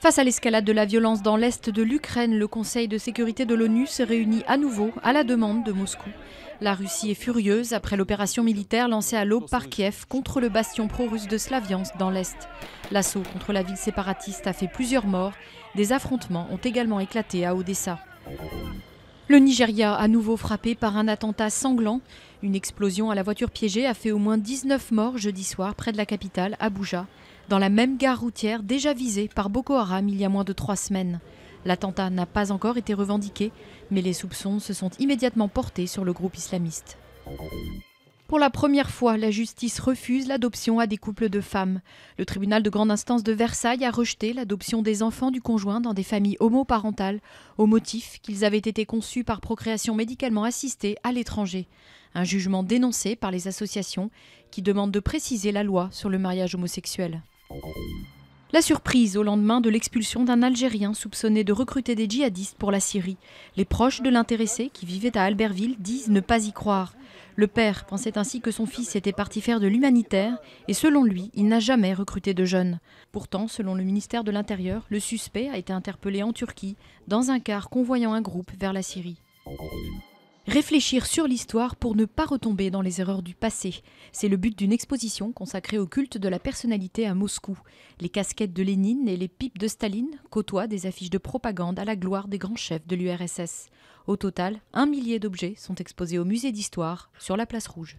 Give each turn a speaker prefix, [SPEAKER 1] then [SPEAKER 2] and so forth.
[SPEAKER 1] Face à l'escalade de la violence dans l'Est de l'Ukraine, le Conseil de sécurité de l'ONU se réunit à nouveau à la demande de Moscou. La Russie est furieuse après l'opération militaire lancée à l'aube par Kiev contre le bastion pro-russe de Slaviansk dans l'Est. L'assaut contre la ville séparatiste a fait plusieurs morts. Des affrontements ont également éclaté à Odessa. Le Nigeria, à nouveau frappé par un attentat sanglant. Une explosion à la voiture piégée a fait au moins 19 morts jeudi soir près de la capitale, Abuja, dans la même gare routière déjà visée par Boko Haram il y a moins de trois semaines. L'attentat n'a pas encore été revendiqué, mais les soupçons se sont immédiatement portés sur le groupe islamiste. Pour la première fois, la justice refuse l'adoption à des couples de femmes. Le tribunal de grande instance de Versailles a rejeté l'adoption des enfants du conjoint dans des familles homoparentales au motif qu'ils avaient été conçus par procréation médicalement assistée à l'étranger. Un jugement dénoncé par les associations qui demandent de préciser la loi sur le mariage homosexuel. La surprise au lendemain de l'expulsion d'un Algérien soupçonné de recruter des djihadistes pour la Syrie. Les proches de l'intéressé, qui vivait à Albertville, disent ne pas y croire. Le père pensait ainsi que son fils était parti faire de l'humanitaire et selon lui, il n'a jamais recruté de jeunes. Pourtant, selon le ministère de l'Intérieur, le suspect a été interpellé en Turquie dans un car convoyant un groupe vers la Syrie. Réfléchir sur l'histoire pour ne pas retomber dans les erreurs du passé. C'est le but d'une exposition consacrée au culte de la personnalité à Moscou. Les casquettes de Lénine et les pipes de Staline côtoient des affiches de propagande à la gloire des grands chefs de l'URSS. Au total, un millier d'objets sont exposés au musée d'histoire sur la place rouge.